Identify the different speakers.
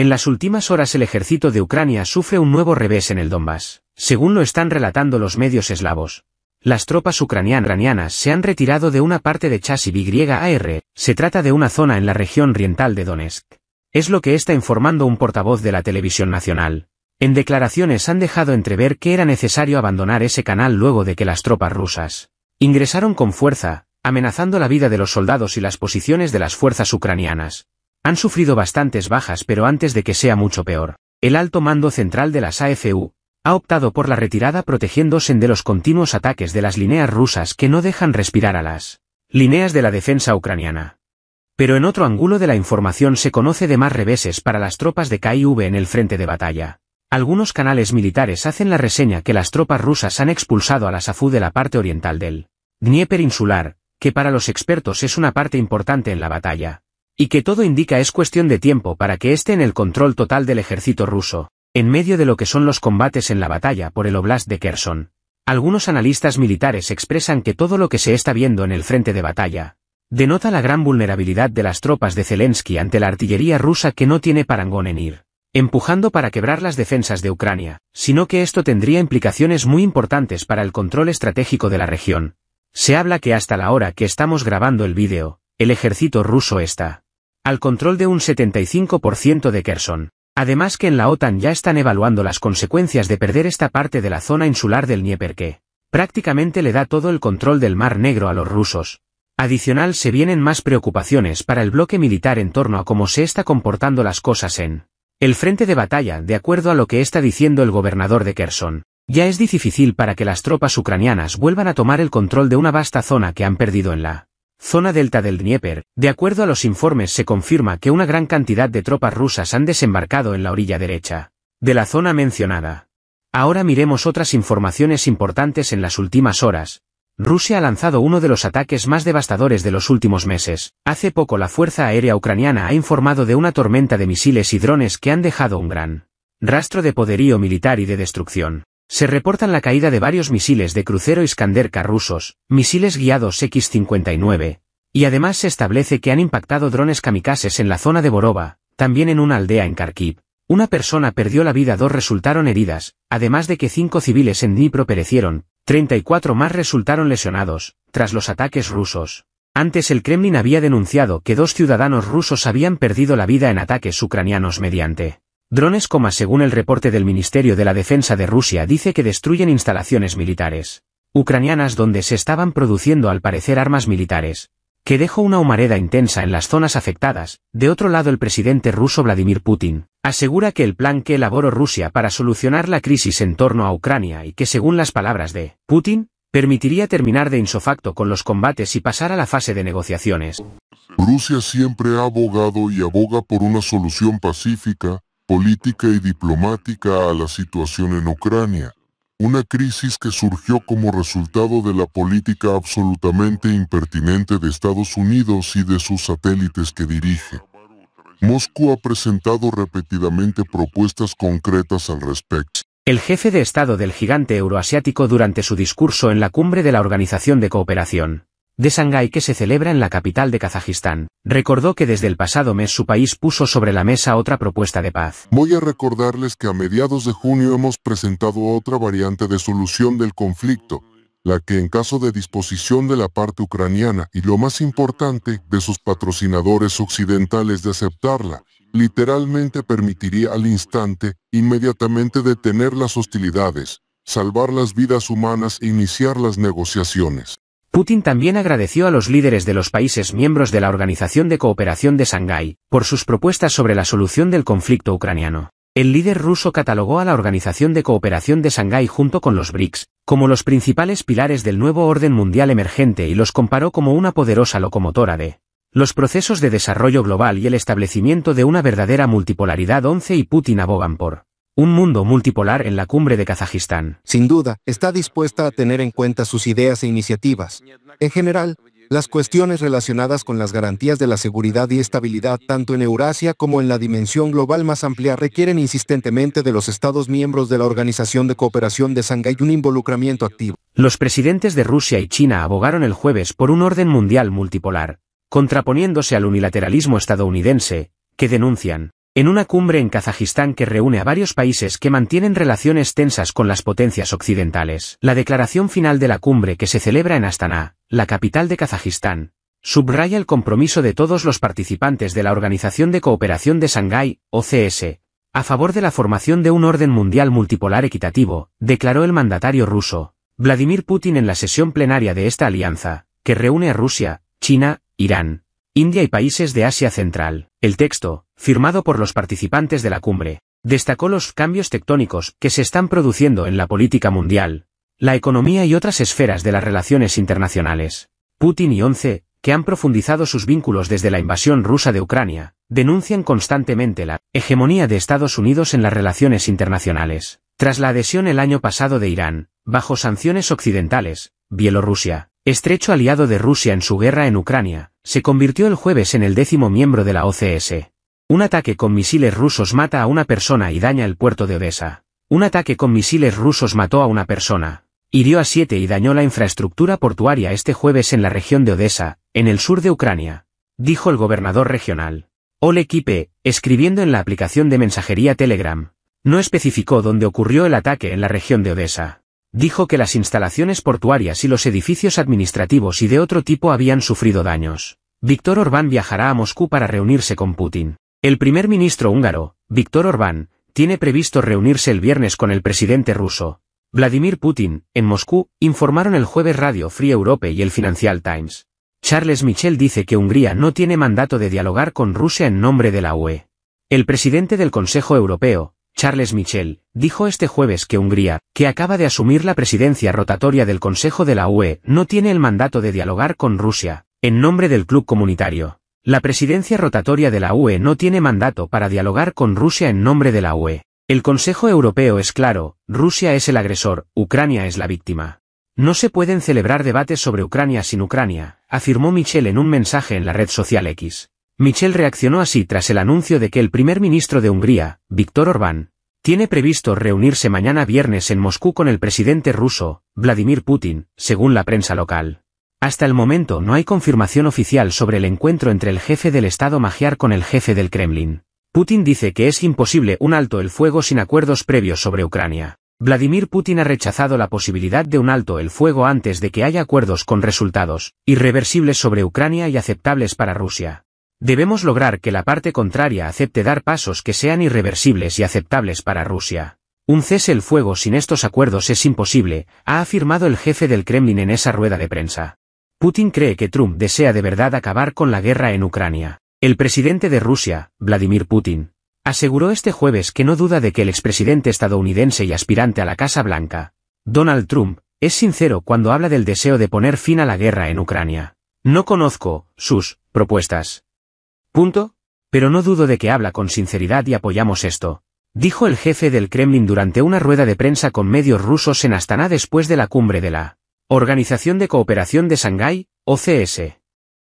Speaker 1: En las últimas horas el ejército de Ucrania sufre un nuevo revés en el Donbass, según lo están relatando los medios eslavos. Las tropas ucranianas se han retirado de una parte de Chasiv-YAR, se trata de una zona en la región oriental de Donetsk. Es lo que está informando un portavoz de la televisión nacional. En declaraciones han dejado entrever que era necesario abandonar ese canal luego de que las tropas rusas ingresaron con fuerza, amenazando la vida de los soldados y las posiciones de las fuerzas ucranianas. Han sufrido bastantes bajas pero antes de que sea mucho peor, el alto mando central de las AFU, ha optado por la retirada protegiéndose de los continuos ataques de las líneas rusas que no dejan respirar a las líneas de la defensa ucraniana. Pero en otro ángulo de la información se conoce de más reveses para las tropas de KIV en el frente de batalla. Algunos canales militares hacen la reseña que las tropas rusas han expulsado a las AFU de la parte oriental del Dnieper insular, que para los expertos es una parte importante en la batalla y que todo indica es cuestión de tiempo para que esté en el control total del ejército ruso, en medio de lo que son los combates en la batalla por el Oblast de Kherson. Algunos analistas militares expresan que todo lo que se está viendo en el frente de batalla, denota la gran vulnerabilidad de las tropas de Zelensky ante la artillería rusa que no tiene parangón en ir, empujando para quebrar las defensas de Ucrania, sino que esto tendría implicaciones muy importantes para el control estratégico de la región. Se habla que hasta la hora que estamos grabando el vídeo, el ejército ruso está al control de un 75% de Kherson. Además que en la OTAN ya están evaluando las consecuencias de perder esta parte de la zona insular del Dnieper que prácticamente le da todo el control del Mar Negro a los rusos. Adicional se vienen más preocupaciones para el bloque militar en torno a cómo se está comportando las cosas en el frente de batalla, de acuerdo a lo que está diciendo el gobernador de Kherson. Ya es difícil para que las tropas ucranianas vuelvan a tomar el control de una vasta zona que han perdido en la zona delta del Dnieper, de acuerdo a los informes se confirma que una gran cantidad de tropas rusas han desembarcado en la orilla derecha de la zona mencionada. Ahora miremos otras informaciones importantes en las últimas horas. Rusia ha lanzado uno de los ataques más devastadores de los últimos meses. Hace poco la Fuerza Aérea Ucraniana ha informado de una tormenta de misiles y drones que han dejado un gran rastro de poderío militar y de destrucción. Se reportan la caída de varios misiles de crucero Iskanderka rusos, misiles guiados X-59, y además se establece que han impactado drones kamikazes en la zona de Borova, también en una aldea en Kharkiv. Una persona perdió la vida, dos resultaron heridas, además de que cinco civiles en Dnipro perecieron, 34 más resultaron lesionados, tras los ataques rusos. Antes el Kremlin había denunciado que dos ciudadanos rusos habían perdido la vida en ataques ucranianos mediante Drones, según el reporte del Ministerio de la Defensa de Rusia dice que destruyen instalaciones militares ucranianas donde se estaban produciendo al parecer armas militares, que dejó una humareda intensa en las zonas afectadas. De otro lado el presidente ruso Vladimir Putin asegura que el plan que elaboró Rusia para solucionar la crisis en torno a Ucrania y que según las palabras de Putin, permitiría terminar de insofacto con los combates y pasar a la fase de negociaciones. Rusia siempre ha abogado y aboga por una solución pacífica política y diplomática a la situación en Ucrania, una crisis que surgió como resultado de la política absolutamente impertinente de Estados Unidos y de sus satélites que dirige. Moscú ha presentado repetidamente propuestas concretas al respecto. El jefe de Estado del gigante euroasiático durante su discurso en la cumbre de la Organización de Cooperación de Shanghái que se celebra en la capital de Kazajistán, recordó que desde el pasado mes su país puso sobre la mesa otra propuesta de paz. Voy a recordarles que a mediados de junio hemos presentado otra variante de solución del conflicto, la que en caso de disposición de la parte ucraniana y lo más importante, de sus patrocinadores occidentales de aceptarla, literalmente permitiría al instante inmediatamente detener las hostilidades, salvar las vidas humanas e iniciar las negociaciones. Putin también agradeció a los líderes de los países miembros de la Organización de Cooperación de Shanghái por sus propuestas sobre la solución del conflicto ucraniano. El líder ruso catalogó a la Organización de Cooperación de Shanghái junto con los BRICS como los principales pilares del nuevo orden mundial emergente y los comparó como una poderosa locomotora de los procesos de desarrollo global y el establecimiento de una verdadera multipolaridad 11 y Putin abogan por un mundo multipolar en la cumbre de Kazajistán. Sin duda, está dispuesta a tener en cuenta sus ideas e iniciativas. En general, las cuestiones relacionadas con las garantías de la seguridad y estabilidad tanto en Eurasia como en la dimensión global más amplia requieren insistentemente de los Estados miembros de la Organización de Cooperación de Shanghái un involucramiento activo. Los presidentes de Rusia y China abogaron el jueves por un orden mundial multipolar, contraponiéndose al unilateralismo estadounidense, que denuncian en una cumbre en Kazajistán que reúne a varios países que mantienen relaciones tensas con las potencias occidentales. La declaración final de la cumbre que se celebra en Astana, la capital de Kazajistán, subraya el compromiso de todos los participantes de la Organización de Cooperación de Shanghái, OCS, a favor de la formación de un orden mundial multipolar equitativo, declaró el mandatario ruso, Vladimir Putin en la sesión plenaria de esta alianza, que reúne a Rusia, China, Irán, India y países de Asia Central. El texto, firmado por los participantes de la cumbre, destacó los cambios tectónicos que se están produciendo en la política mundial, la economía y otras esferas de las relaciones internacionales. Putin y 11, que han profundizado sus vínculos desde la invasión rusa de Ucrania, denuncian constantemente la hegemonía de Estados Unidos en las relaciones internacionales. Tras la adhesión el año pasado de Irán, bajo sanciones occidentales, Bielorrusia, estrecho aliado de Rusia en su guerra en Ucrania, se convirtió el jueves en el décimo miembro de la OCS. Un ataque con misiles rusos mata a una persona y daña el puerto de Odessa. Un ataque con misiles rusos mató a una persona. Hirió a siete y dañó la infraestructura portuaria este jueves en la región de Odessa, en el sur de Ucrania. Dijo el gobernador regional. Ole Kipe, escribiendo en la aplicación de mensajería Telegram. No especificó dónde ocurrió el ataque en la región de Odessa. Dijo que las instalaciones portuarias y los edificios administrativos y de otro tipo habían sufrido daños. Víctor Orbán viajará a Moscú para reunirse con Putin. El primer ministro húngaro, Víctor Orbán, tiene previsto reunirse el viernes con el presidente ruso, Vladimir Putin, en Moscú, informaron el jueves Radio Free Europe y el Financial Times. Charles Michel dice que Hungría no tiene mandato de dialogar con Rusia en nombre de la UE. El presidente del Consejo Europeo, Charles Michel, dijo este jueves que Hungría, que acaba de asumir la presidencia rotatoria del Consejo de la UE, no tiene el mandato de dialogar con Rusia, en nombre del club comunitario. La presidencia rotatoria de la UE no tiene mandato para dialogar con Rusia en nombre de la UE. El Consejo Europeo es claro, Rusia es el agresor, Ucrania es la víctima. No se pueden celebrar debates sobre Ucrania sin Ucrania, afirmó Michel en un mensaje en la red social X. Michel reaccionó así tras el anuncio de que el primer ministro de Hungría, Víctor Orbán, tiene previsto reunirse mañana viernes en Moscú con el presidente ruso, Vladimir Putin, según la prensa local. Hasta el momento no hay confirmación oficial sobre el encuentro entre el jefe del Estado magiar con el jefe del Kremlin. Putin dice que es imposible un alto el fuego sin acuerdos previos sobre Ucrania. Vladimir Putin ha rechazado la posibilidad de un alto el fuego antes de que haya acuerdos con resultados, irreversibles sobre Ucrania y aceptables para Rusia. Debemos lograr que la parte contraria acepte dar pasos que sean irreversibles y aceptables para Rusia. Un cese el fuego sin estos acuerdos es imposible, ha afirmado el jefe del Kremlin en esa rueda de prensa. Putin cree que Trump desea de verdad acabar con la guerra en Ucrania. El presidente de Rusia, Vladimir Putin, aseguró este jueves que no duda de que el expresidente estadounidense y aspirante a la Casa Blanca, Donald Trump, es sincero cuando habla del deseo de poner fin a la guerra en Ucrania. No conozco sus propuestas. Punto. Pero no dudo de que habla con sinceridad y apoyamos esto. Dijo el jefe del Kremlin durante una rueda de prensa con medios rusos en Astana después de la cumbre de la Organización de Cooperación de Shanghái, OCS.